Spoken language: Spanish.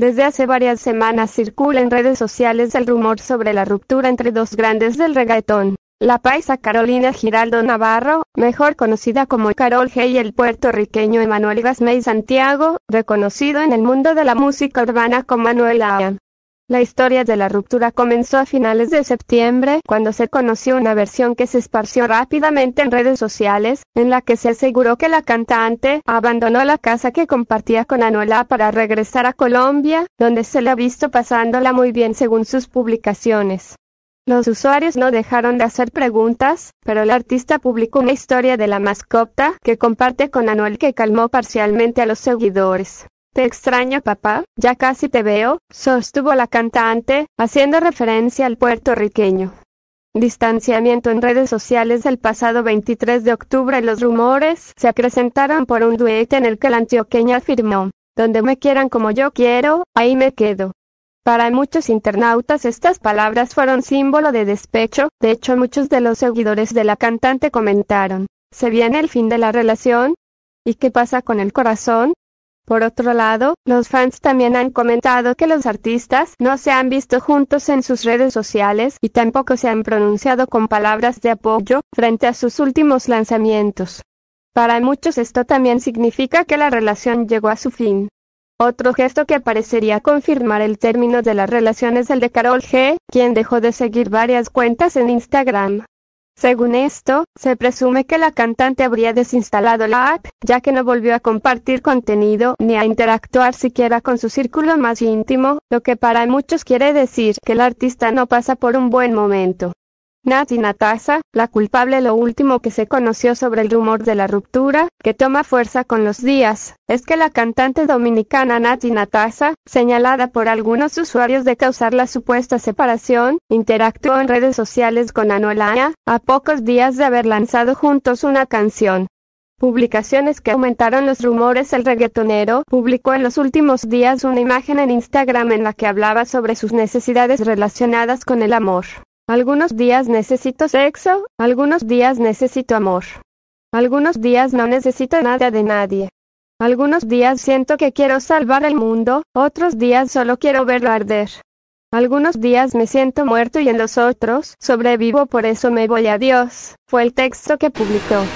Desde hace varias semanas circula en redes sociales el rumor sobre la ruptura entre dos grandes del reggaetón. La paisa Carolina Giraldo Navarro, mejor conocida como Carol G y el puertorriqueño Emanuel Gasmey Santiago, reconocido en el mundo de la música urbana como Manuel Aya. La historia de la ruptura comenzó a finales de septiembre, cuando se conoció una versión que se esparció rápidamente en redes sociales, en la que se aseguró que la cantante abandonó la casa que compartía con Anuela para regresar a Colombia, donde se le ha visto pasándola muy bien según sus publicaciones. Los usuarios no dejaron de hacer preguntas, pero el artista publicó una historia de la mascota que comparte con Anuel que calmó parcialmente a los seguidores. Te extraño papá, ya casi te veo, sostuvo la cantante, haciendo referencia al puertorriqueño. Distanciamiento en redes sociales del pasado 23 de octubre los rumores se acrecentaron por un duete en el que la antioqueña afirmó, donde me quieran como yo quiero, ahí me quedo. Para muchos internautas estas palabras fueron símbolo de despecho, de hecho muchos de los seguidores de la cantante comentaron, ¿se viene el fin de la relación? ¿Y qué pasa con el corazón? Por otro lado, los fans también han comentado que los artistas no se han visto juntos en sus redes sociales y tampoco se han pronunciado con palabras de apoyo frente a sus últimos lanzamientos. Para muchos esto también significa que la relación llegó a su fin. Otro gesto que parecería confirmar el término de la relación es el de Carol G, quien dejó de seguir varias cuentas en Instagram. Según esto, se presume que la cantante habría desinstalado la app, ya que no volvió a compartir contenido ni a interactuar siquiera con su círculo más íntimo, lo que para muchos quiere decir que la artista no pasa por un buen momento. Nati Natasha, la culpable lo último que se conoció sobre el rumor de la ruptura, que toma fuerza con los días, es que la cantante dominicana Nati Natasha, señalada por algunos usuarios de causar la supuesta separación, interactuó en redes sociales con Anolaya, a pocos días de haber lanzado juntos una canción. Publicaciones que aumentaron los rumores. El reggaetonero publicó en los últimos días una imagen en Instagram en la que hablaba sobre sus necesidades relacionadas con el amor. Algunos días necesito sexo, algunos días necesito amor. Algunos días no necesito nada de nadie. Algunos días siento que quiero salvar el mundo, otros días solo quiero verlo arder. Algunos días me siento muerto y en los otros sobrevivo por eso me voy a Dios, fue el texto que publicó.